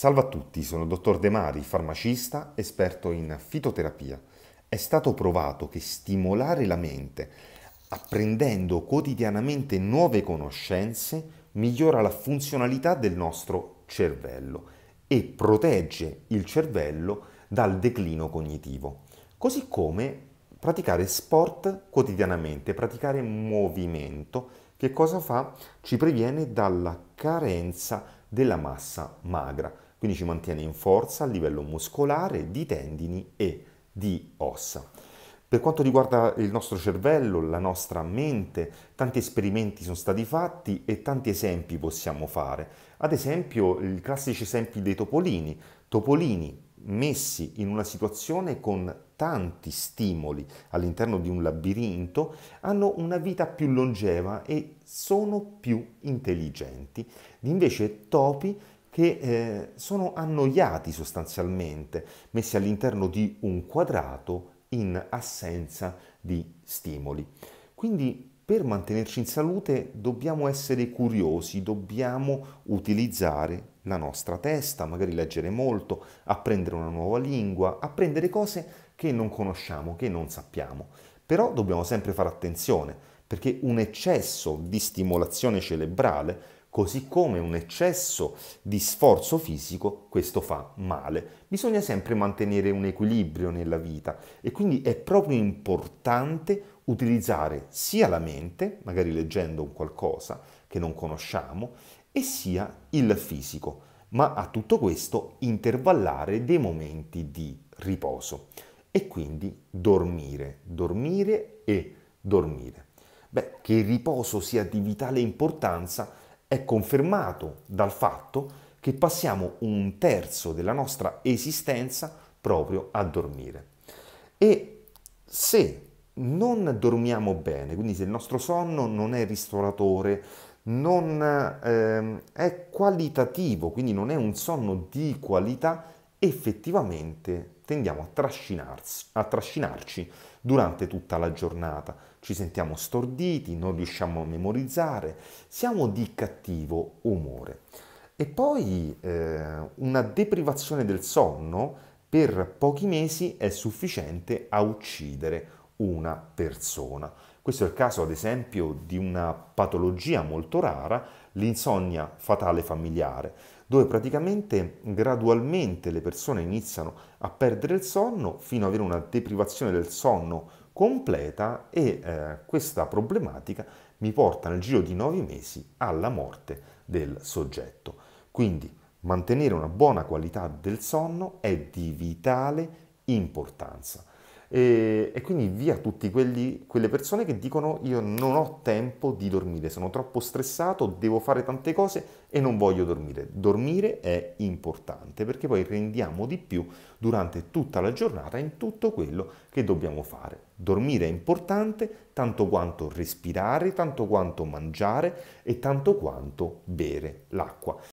Salve a tutti, sono il dottor De Mari, farmacista, esperto in fitoterapia. È stato provato che stimolare la mente apprendendo quotidianamente nuove conoscenze migliora la funzionalità del nostro cervello e protegge il cervello dal declino cognitivo. Così come praticare sport quotidianamente, praticare movimento, che cosa fa? Ci previene dalla carenza della massa magra quindi ci mantiene in forza a livello muscolare, di tendini e di ossa. Per quanto riguarda il nostro cervello, la nostra mente, tanti esperimenti sono stati fatti e tanti esempi possiamo fare. Ad esempio, i classici esempi dei topolini. Topolini messi in una situazione con tanti stimoli all'interno di un labirinto hanno una vita più longeva e sono più intelligenti. Invece topi che eh, sono annoiati sostanzialmente, messi all'interno di un quadrato in assenza di stimoli. Quindi per mantenerci in salute dobbiamo essere curiosi, dobbiamo utilizzare la nostra testa, magari leggere molto, apprendere una nuova lingua, apprendere cose che non conosciamo, che non sappiamo. Però dobbiamo sempre fare attenzione, perché un eccesso di stimolazione cerebrale così come un eccesso di sforzo fisico, questo fa male. Bisogna sempre mantenere un equilibrio nella vita e quindi è proprio importante utilizzare sia la mente, magari leggendo un qualcosa che non conosciamo, e sia il fisico, ma a tutto questo intervallare dei momenti di riposo e quindi dormire, dormire e dormire. Beh, che il riposo sia di vitale importanza è confermato dal fatto che passiamo un terzo della nostra esistenza proprio a dormire. E se non dormiamo bene, quindi se il nostro sonno non è ristoratore, non eh, è qualitativo, quindi non è un sonno di qualità, effettivamente tendiamo a, a trascinarci durante tutta la giornata. Ci sentiamo storditi, non riusciamo a memorizzare, siamo di cattivo umore. E poi eh, una deprivazione del sonno per pochi mesi è sufficiente a uccidere una persona. Questo è il caso, ad esempio, di una patologia molto rara, l'insonnia fatale familiare, dove praticamente gradualmente le persone iniziano a perdere il sonno fino ad avere una deprivazione del sonno completa e eh, questa problematica mi porta nel giro di nove mesi alla morte del soggetto. Quindi mantenere una buona qualità del sonno è di vitale importanza. E, e quindi via tutte quelle persone che dicono io non ho tempo di dormire, sono troppo stressato, devo fare tante cose e non voglio dormire. Dormire è importante perché poi rendiamo di più durante tutta la giornata in tutto quello che dobbiamo fare. Dormire è importante tanto quanto respirare, tanto quanto mangiare e tanto quanto bere l'acqua.